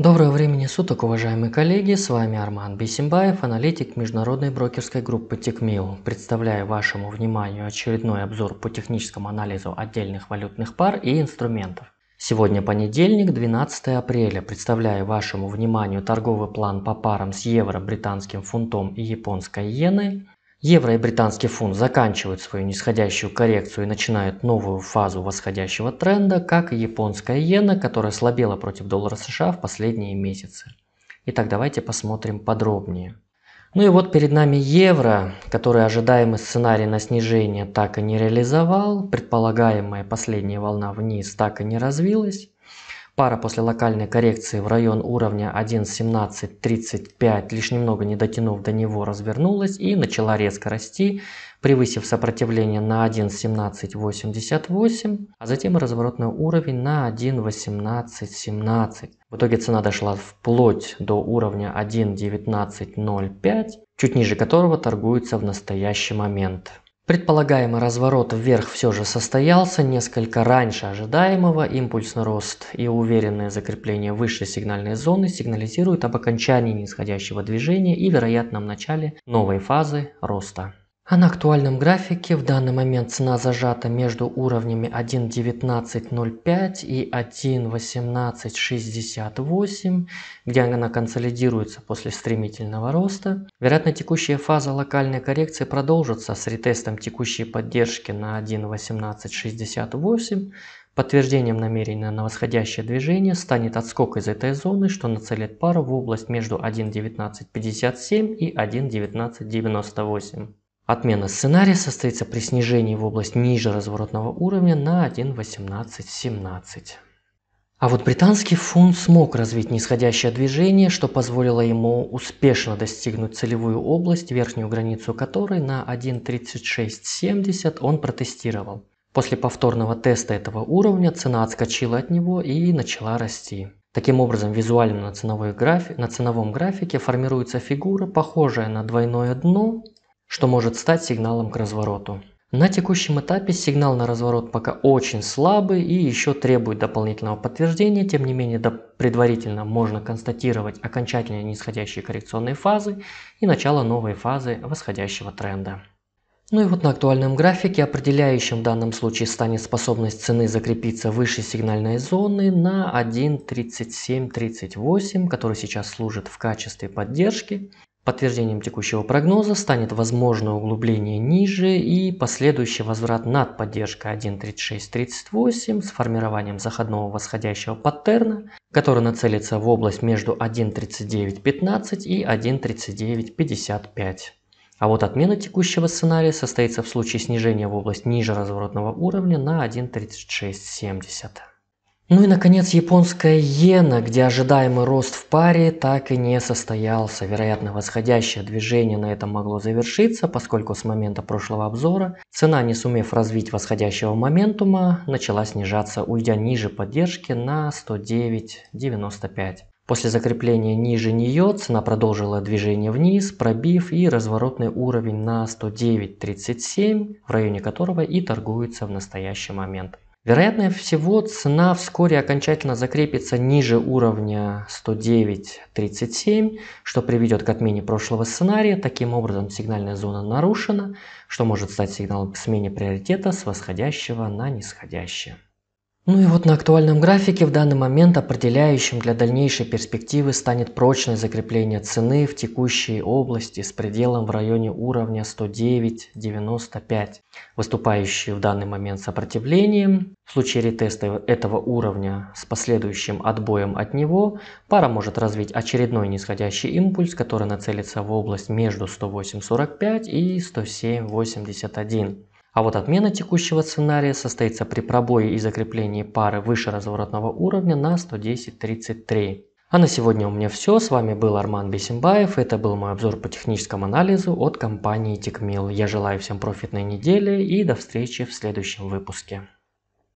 Доброго времени суток, уважаемые коллеги, с вами Арман Бисимбаев, аналитик международной брокерской группы Текмил. Представляю вашему вниманию очередной обзор по техническому анализу отдельных валютных пар и инструментов. Сегодня понедельник, 12 апреля. Представляю вашему вниманию торговый план по парам с евро, британским фунтом и японской иеной. Евро и британский фунт заканчивают свою нисходящую коррекцию и начинают новую фазу восходящего тренда, как и японская иена, которая слабела против доллара США в последние месяцы. Итак, давайте посмотрим подробнее. Ну и вот перед нами евро, который ожидаемый сценарий на снижение так и не реализовал, предполагаемая последняя волна вниз так и не развилась. Пара после локальной коррекции в район уровня 1.1735, лишь немного не дотянув до него, развернулась и начала резко расти, превысив сопротивление на 1.1788, а затем разворотный уровень на 1.1817. В итоге цена дошла вплоть до уровня 1.1905, чуть ниже которого торгуется в настоящий момент. Предполагаемый разворот вверх все же состоялся несколько раньше ожидаемого. Импульсный рост и уверенное закрепление высшей сигнальной зоны сигнализируют об окончании нисходящего движения и вероятном начале новой фазы роста. А на актуальном графике в данный момент цена зажата между уровнями 1.19.05 и 1.18.68, где она консолидируется после стремительного роста. Вероятно, текущая фаза локальной коррекции продолжится с ретестом текущей поддержки на 1.18.68. Подтверждением намерения на восходящее движение станет отскок из этой зоны, что нацелит пару в область между 1.19.57 и 1.19.98. Отмена сценария состоится при снижении в область ниже разворотного уровня на 1.18.17. А вот британский фунт смог развить нисходящее движение, что позволило ему успешно достигнуть целевую область, верхнюю границу которой на 1.3670 он протестировал. После повторного теста этого уровня цена отскочила от него и начала расти. Таким образом, визуально на, ценовой на ценовом графике формируется фигура, похожая на двойное дно что может стать сигналом к развороту. На текущем этапе сигнал на разворот пока очень слабый и еще требует дополнительного подтверждения, тем не менее предварительно можно констатировать окончательные нисходящие коррекционные фазы и начало новой фазы восходящего тренда. Ну и вот на актуальном графике определяющим в данном случае станет способность цены закрепиться выше сигнальной зоны на 1.3738, который сейчас служит в качестве поддержки. Подтверждением текущего прогноза станет возможное углубление ниже и последующий возврат над поддержкой 1.3638 с формированием заходного восходящего паттерна, который нацелится в область между 1.3915 и 1.3955. А вот отмена текущего сценария состоится в случае снижения в область ниже разворотного уровня на 1.3670. Ну и, наконец, японская иена, где ожидаемый рост в паре так и не состоялся. Вероятно, восходящее движение на этом могло завершиться, поскольку с момента прошлого обзора цена, не сумев развить восходящего моментума, начала снижаться, уйдя ниже поддержки на 109.95. После закрепления ниже нее цена продолжила движение вниз, пробив и разворотный уровень на 109.37, в районе которого и торгуется в настоящий момент. Вероятнее всего, цена вскоре окончательно закрепится ниже уровня 109.37, что приведет к отмене прошлого сценария. Таким образом, сигнальная зона нарушена, что может стать сигналом к смене приоритета с восходящего на нисходящее. Ну и вот на актуальном графике в данный момент определяющим для дальнейшей перспективы станет прочное закрепление цены в текущей области с пределом в районе уровня 109.95, выступающий в данный момент сопротивлением. В случае ретеста этого уровня с последующим отбоем от него, пара может развить очередной нисходящий импульс, который нацелится в область между 108.45 и 107.81. А вот отмена текущего сценария состоится при пробое и закреплении пары выше разворотного уровня на 110.33. А на сегодня у меня все. С вами был Арман Бесимбаев. Это был мой обзор по техническому анализу от компании TechMill. Я желаю всем профитной недели и до встречи в следующем выпуске.